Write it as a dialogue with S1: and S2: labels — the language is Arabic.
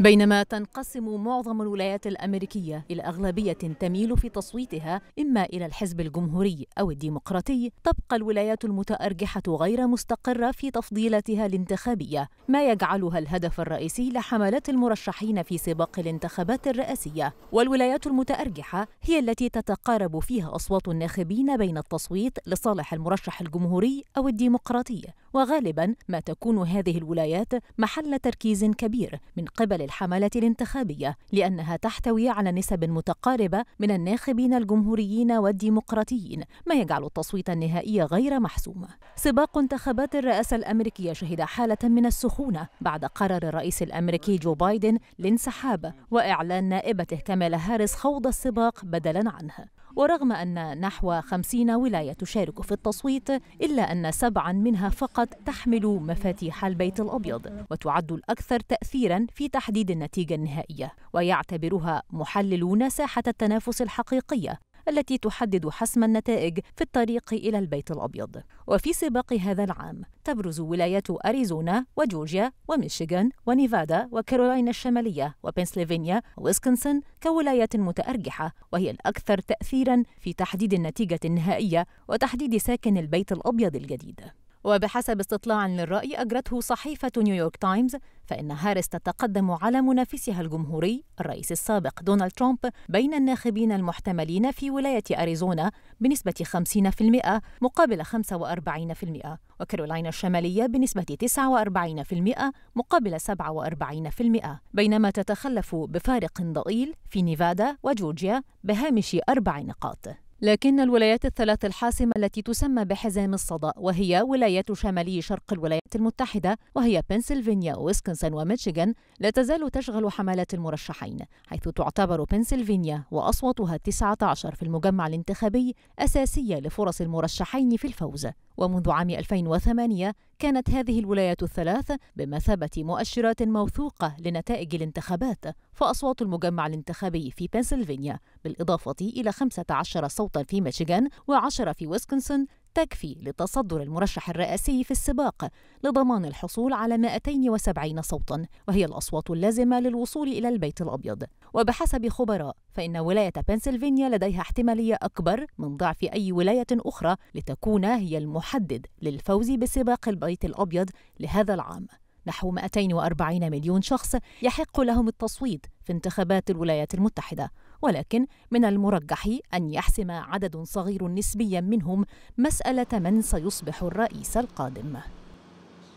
S1: بينما تنقسم معظم الولايات الأمريكية إلى أغلبية تميل في تصويتها إما إلى الحزب الجمهوري أو الديمقراطي تبقى الولايات المتأرجحة غير مستقرة في تفضيلاتها الانتخابية ما يجعلها الهدف الرئيسي لحملات المرشحين في سباق الانتخابات الرئاسية والولايات المتأرجحة هي التي تتقارب فيها أصوات الناخبين بين التصويت لصالح المرشح الجمهوري أو الديمقراطي وغالبا ما تكون هذه الولايات محل تركيز كبير من قبل الحملات الانتخابية لأنها تحتوي على نسب متقاربة من الناخبين الجمهوريين والديمقراطيين ما يجعل التصويت النهائي غير محسوم سباق انتخابات الرئاسة الأمريكية شهد حالة من السخونة بعد قرار الرئيس الأمريكي جو بايدن الانسحاب وإعلان نائبته كاميلا هاريس خوض السباق بدلا عنه ورغم أن نحو 50 ولاية تشارك في التصويت إلا أن سبعا منها فقط تحمل مفاتيح البيت الأبيض وتعد الأكثر تأثيرا في تحديد النتيجة النهائية ويعتبرها محللون ساحة التنافس الحقيقية التي تحدد حسم النتائج في الطريق إلى البيت الأبيض وفي سباق هذا العام تبرز ولايات أريزونا وجورجيا وميشيغان ونيفادا وكارولاينا الشمالية وبنسلفانيا وويسكنسن كولايات متأرجحة وهي الأكثر تأثيرا في تحديد النتيجة النهائية وتحديد ساكن البيت الأبيض الجديد وبحسب استطلاع للرأي أجرته صحيفة نيويورك تايمز فإن هاريس تتقدم على منافسها الجمهوري الرئيس السابق دونالد ترامب بين الناخبين المحتملين في ولاية أريزونا بنسبة 50% مقابل 45% وكارولينا الشمالية بنسبة 49% مقابل 47% بينما تتخلف بفارق ضئيل في نيفادا وجورجيا بهامش أربع نقاط لكن الولايات الثلاث الحاسمة التي تسمى بحزام الصدى وهي ولايات شمالي شرق الولايات المتحدة وهي بنسلفانيا وويسكنسن وميشيغان لا تزال تشغل حملات المرشحين حيث تعتبر بنسلفانيا وأصواتها 19 في المجمع الانتخابي أساسية لفرص المرشحين في الفوز ومنذ عام 2008 كانت هذه الولايات الثلاث بمثابة مؤشرات موثوقة لنتائج الانتخابات فأصوات المجمع الانتخابي في بنسلفانيا بالإضافة إلى 15 صوت صوتا في ميشيغان وعشرة في ويسكونسن تكفي لتصدر المرشح الرئاسي في السباق لضمان الحصول على 270 صوتا وهي الأصوات اللازمة للوصول إلى البيت الأبيض وبحسب خبراء فإن ولاية بنسلفانيا لديها احتمالية أكبر من ضعف أي ولاية أخرى لتكون هي المحدد للفوز بسباق البيت الأبيض لهذا العام نحو 240 مليون شخص يحق لهم التصويت في انتخابات الولايات المتحدة ولكن من المرجح أن يحسم عدد صغير نسبيا منهم مسألة من سيصبح الرئيس القادم